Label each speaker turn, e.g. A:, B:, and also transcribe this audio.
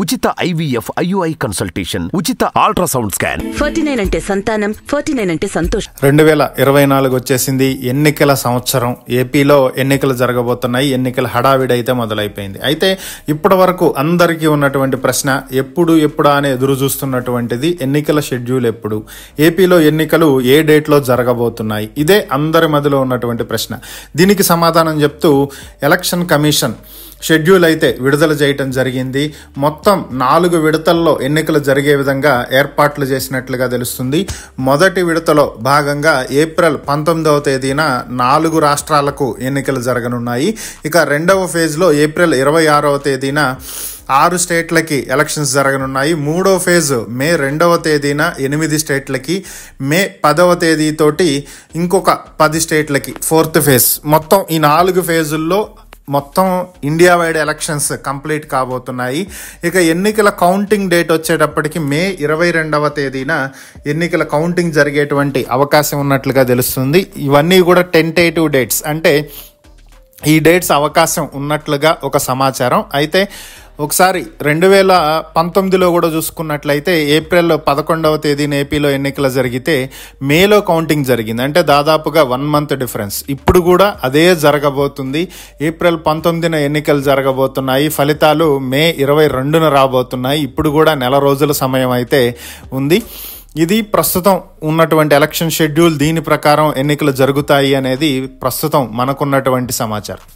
A: ఉచిత IVF IUI consultation ఉచిత ultrasound scan forty
B: nine అంటే సంతానం ఫార్టీ నైన్ అంటే సంతోషం
A: రెండు వేల ఇరవై నాలుగు వచ్చేసింది ఎన్నికల సంవత్సరం ఏపీలో ఎన్నికలు జరగబోతున్నాయి ఎన్నికల హడావిడి అయితే మొదలైపోయింది అయితే ఇప్పటి వరకు అందరికీ ఉన్నటువంటి ప్రశ్న ఎప్పుడు ఎప్పుడా అని ఎదురు చూస్తున్నటువంటిది ఎన్నికల షెడ్యూల్ ఎప్పుడు ఏపీలో ఎన్నికలు ఏ డేట్లో జరగబోతున్నాయి ఇదే అందరి మధ్యలో ఉన్నటువంటి ప్రశ్న దీనికి సమాధానం చెప్తూ ఎలక్షన్ కమిషన్ షెడ్యూల్ అయితే విడుదల చేయటం జరిగింది మొత్తం నాలుగు విడతల్లో ఎన్నికలు జరిగే విధంగా ఏర్పాట్లు చేసినట్లుగా తెలుస్తుంది మొదటి విడతలో భాగంగా ఏప్రిల్ పంతొమ్మిదవ తేదీన నాలుగు రాష్ట్రాలకు ఎన్నికలు జరగనున్నాయి ఇక రెండవ ఫేజ్లో ఏప్రిల్ ఇరవై ఆరవ తేదీన ఆరు స్టేట్లకి ఎలక్షన్స్ జరగనున్నాయి మూడో ఫేజ్ మే రెండవ తేదీన ఎనిమిది స్టేట్లకి మే పదవ తేదీతోటి ఇంకొక పది స్టేట్లకి ఫోర్త్ ఫేజ్ మొత్తం ఈ నాలుగు ఫేజుల్లో మొత్తం ఇండియా వైడ్ ఎలక్షన్స్ కంప్లీట్ కాబోతున్నాయి ఇక ఎన్నికల కౌంటింగ్ డేట్ వచ్చేటప్పటికి మే ఇరవై రెండవ తేదీన ఎన్నికల కౌంటింగ్ జరిగేటువంటి అవకాశం ఉన్నట్లుగా తెలుస్తుంది ఇవన్నీ కూడా టెంటేటివ్ డేట్స్ అంటే ఈ డేట్స్ అవకాశం ఉన్నట్లుగా ఒక సమాచారం అయితే ఒకసారి రెండు వేల పంతొమ్మిదిలో కూడా చూసుకున్నట్లయితే ఏప్రిల్ పదకొండవ తేదీన ఏపీలో ఎన్నికలు జరిగితే మేలో కౌంటింగ్ జరిగింది అంటే దాదాపుగా వన్ మంత్ డిఫరెన్స్ ఇప్పుడు కూడా అదే జరగబోతుంది ఏప్రిల్ పంతొమ్మిదిన ఎన్నికలు జరగబోతున్నాయి ఫలితాలు మే ఇరవై రెండున రాబోతున్నాయి ఇప్పుడు కూడా నెల రోజుల సమయం అయితే ఉంది ఇది ప్రస్తుతం ఉన్నటువంటి ఎలక్షన్ షెడ్యూల్ దీని ప్రకారం ఎన్నికలు జరుగుతాయి అనేది ప్రస్తుతం మనకున్నటువంటి సమాచారం